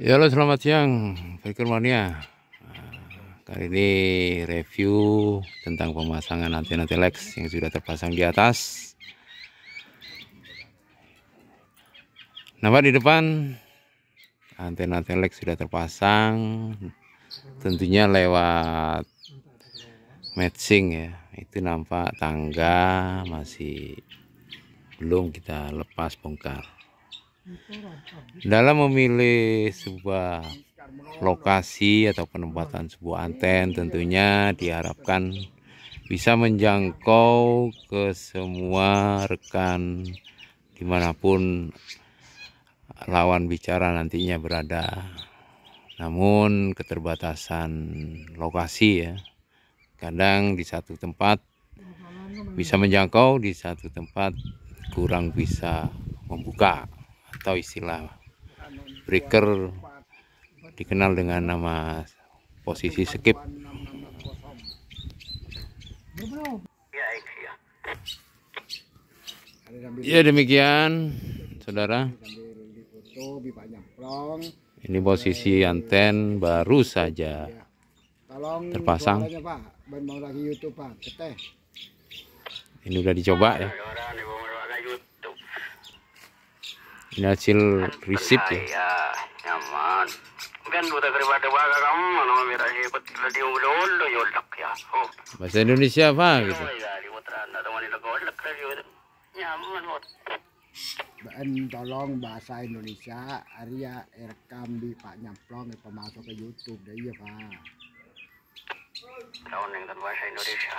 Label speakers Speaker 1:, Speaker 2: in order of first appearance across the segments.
Speaker 1: Ya halo selamat siang Bekermania ah, Kali ini review tentang pemasangan antena telex yang sudah terpasang di atas Nampak di depan antena telex sudah terpasang tentunya lewat matching ya itu nampak tangga masih belum kita lepas bongkar dalam memilih sebuah lokasi atau penempatan sebuah anten tentunya diharapkan bisa menjangkau ke semua rekan dimanapun lawan bicara nantinya berada. Namun keterbatasan lokasi ya, kadang di satu tempat bisa menjangkau, di satu tempat kurang bisa membuka atau istilah breaker dikenal dengan nama posisi skip ya demikian saudara ini posisi anten baru saja terpasang ini udah dicoba ya ini hasil resip ya, iya, ya, ya. Oh. bahasa Indonesia apa iya, gitu iya, Ben tolong bahasa Indonesia Arya rekam di Pak Nyamplong itu masuk ke YouTube deh ya Pak. Tahun yang bahasa Indonesia.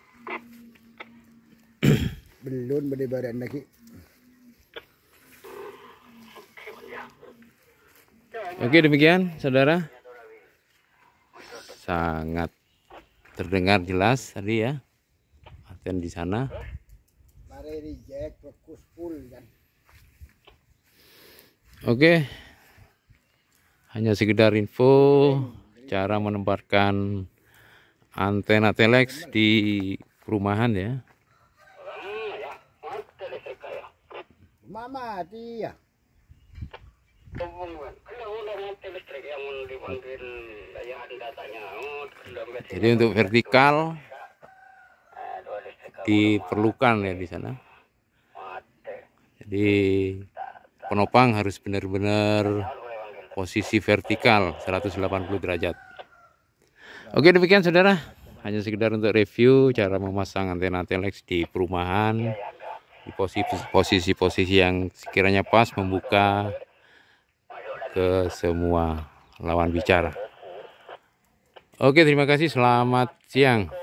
Speaker 1: belum बड़े barang lagi. Oke demikian saudara sangat terdengar jelas tadi ya Artian di sana kan? Oke hanya sekedar info cara menempatkan antena telex di perumahan ya Mama dia. Jadi untuk vertikal diperlukan ya di sana. Jadi penopang harus benar-benar posisi vertikal 180 derajat. Oke demikian saudara, hanya sekedar untuk review cara memasang antena telex di perumahan di posisi-posisi yang sekiranya pas membuka ke semua lawan bicara. Oke, terima kasih. Selamat siang.